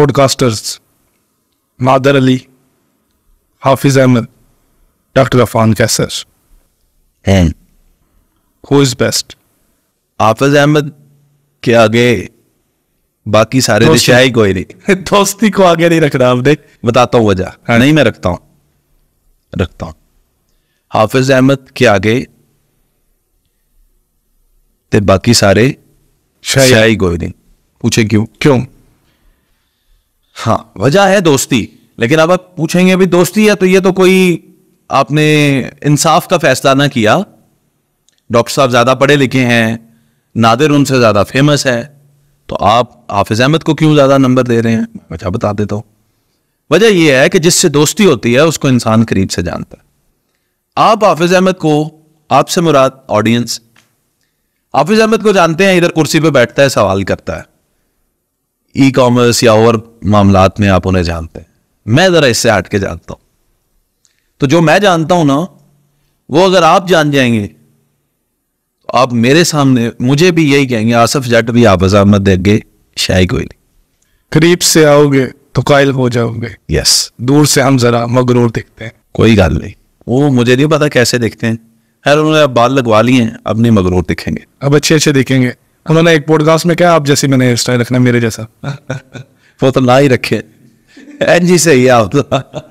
Podcasters मादर Ali Hafiz Ahmad doctor Afan Qaiser who is best Hafiz Ahmad के आगे बाकी सारे ही कोई नहीं दोस्ती को आगे नहीं रख रहा आपने बताता हूँ वजह हाँ। नहीं मैं रखता हूँ रखता हूँ हाफिज अहमद के आगे ते बाकी सारे शाही कोई नहीं पूछे क्यों क्यों हाँ वजह है दोस्ती लेकिन अब आप पूछेंगे अभी दोस्ती है तो ये तो कोई आपने इंसाफ का फैसला ना किया डॉक्टर साहब ज़्यादा पढ़े लिखे हैं नादिर उनसे ज़्यादा फेमस है तो आप हाफिज़ अहमद को क्यों ज़्यादा नंबर दे रहे हैं वजह अच्छा, बता देता हूँ वजह यह है कि जिससे दोस्ती होती है उसको इंसान करीब से जानता है आप हाफिज़ अहमद को आपसे मुराद ऑडियंस हाफिज़ अहमद को जानते हैं इधर कुर्सी पर बैठता है सवाल करता है ई कॉमर्स या और मामला में आप उन्हें जानते हैं मैं ज़रा इससे हट के जानता हूं तो जो मैं जानता हूं ना वो अगर आप जान जाएंगे तो आप मेरे सामने मुझे भी यही कहेंगे आसफ जट भी आप अहमद देंगे शायद कोई नहीं करीब से आओगे तो कायल हो जाओगे यस दूर से हम ज़रा मगरूर दिखते हैं कोई गाल नहीं वो मुझे नहीं पता कैसे दिखते हैं खैर उन्होंने अब बाल लगवा लिए हैं अब नहीं मगरूर दिखेंगे अब अच्छे अच्छे दिखेंगे उन्होंने एक पॉडकास्ट में क्या आप जैसे मैंने हेयर स्टाइल रखना मेरे जैसा वो तो ला ही रखे एन जी से ही आप